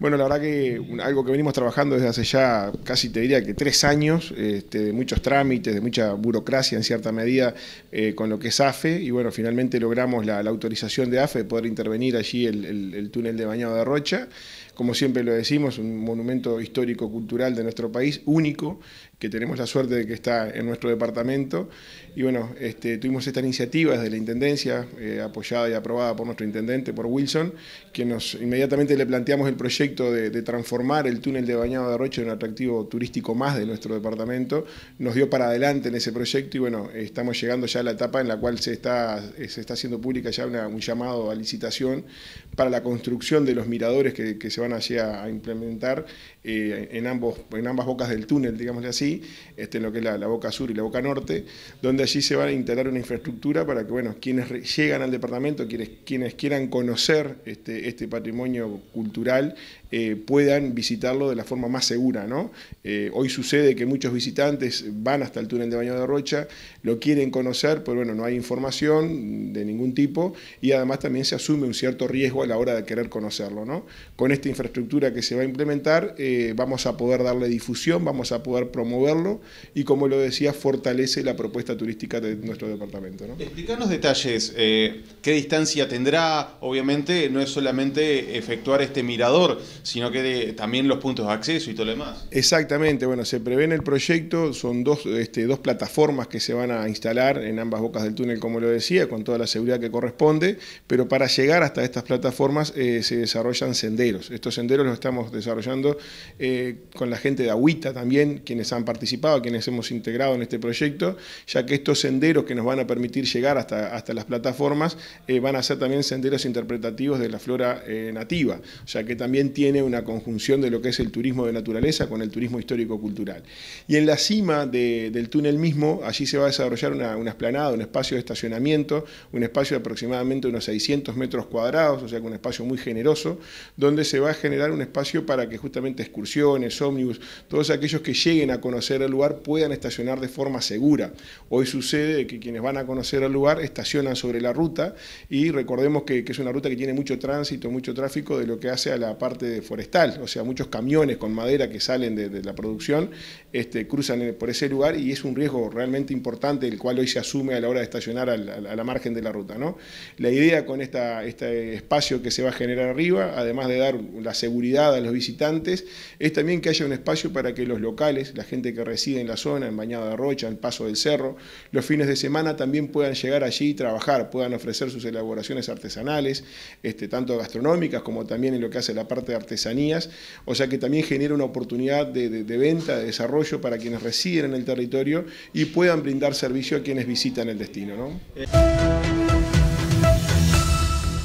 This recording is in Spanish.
Bueno, la verdad que algo que venimos trabajando desde hace ya casi te diría que tres años, este, de muchos trámites, de mucha burocracia en cierta medida eh, con lo que es AFE y bueno, finalmente logramos la, autorización de AFE de poder intervenir allí el, el túnel de Bañado de Rocha como siempre lo decimos, un monumento histórico-cultural de nuestro país, único, que tenemos la suerte de que está en nuestro departamento. Y bueno, este, tuvimos esta iniciativa desde la Intendencia, eh, apoyada y aprobada por nuestro Intendente, por Wilson, que nos inmediatamente le planteamos el proyecto de, transformar el túnel de Bañado de Arrocho en un atractivo turístico más de nuestro departamento. Nos dio para adelante en ese proyecto y bueno, estamos llegando ya a la etapa en la cual se está, eh, se está haciendo pública ya un llamado a licitación para la construcción de los miradores que, que se van a implementar eh, en, ambos, en ambas bocas del túnel, digamos así, este, en lo que es la, boca sur y la boca norte, donde allí se va a instalar una infraestructura para que bueno, quienes llegan al departamento, quienes, quieran conocer este, este patrimonio cultural, eh, puedan visitarlo de la forma más segura. ¿no? Eh, hoy sucede que muchos visitantes van hasta el túnel de Baño de Rocha, lo quieren conocer, pero bueno, no hay información de ningún tipo y además también se asume un cierto riesgo a la hora de querer conocerlo. Con esta infraestructura que se va a implementar, eh, vamos a poder darle difusión, vamos a poder promoverlo y, como lo decía, fortalece la propuesta turística de nuestro departamento. ¿no? Explicanos detalles, eh, qué distancia tendrá, obviamente no es solamente efectuar este mirador, sino que también los puntos de acceso y todo lo demás. Exactamente, bueno, se prevé en el proyecto, son dos, este, dos plataformas que se van a instalar en ambas bocas del túnel, como lo decía, con toda la seguridad que corresponde, pero para llegar hasta estas plataformas eh, se desarrollan senderos senderos los estamos desarrollando eh, con la gente de Agüita también, quienes han participado, quienes hemos integrado en este proyecto, ya que estos senderos que nos van a permitir llegar hasta, hasta las plataformas eh, van a ser también senderos interpretativos de la flora eh, nativa, ya que también tiene una conjunción de lo que es el turismo de naturaleza con el turismo histórico-cultural. Y en la cima del túnel mismo, allí se va a desarrollar una, una esplanada, un espacio de estacionamiento, un espacio de aproximadamente unos 600 metros cuadrados, o sea, que un espacio muy generoso, donde se va generar un espacio para que justamente excursiones, ómnibus, todos aquellos que lleguen a conocer el lugar puedan estacionar de forma segura. Hoy sucede que quienes van a conocer el lugar estacionan sobre la ruta y recordemos que, es una ruta que tiene mucho tránsito, mucho tráfico de lo que hace a la parte forestal, o sea, muchos camiones con madera que salen de, la producción este, cruzan por ese lugar y es un riesgo realmente importante el cual hoy se asume a la hora de estacionar a la, margen de la ruta. ¿no? La idea con esta, este espacio que se va a generar arriba, además de dar la seguridad a los visitantes, es también que haya un espacio para que los locales, la gente que reside en la zona, en Bañado de Rocha, en Paso del Cerro, los fines de semana también puedan llegar allí y trabajar, puedan ofrecer sus elaboraciones artesanales, este, tanto gastronómicas como también en lo que hace la parte de artesanías, o sea que también genera una oportunidad de, venta, de desarrollo para quienes residen en el territorio y puedan brindar servicio a quienes visitan el destino. Eh.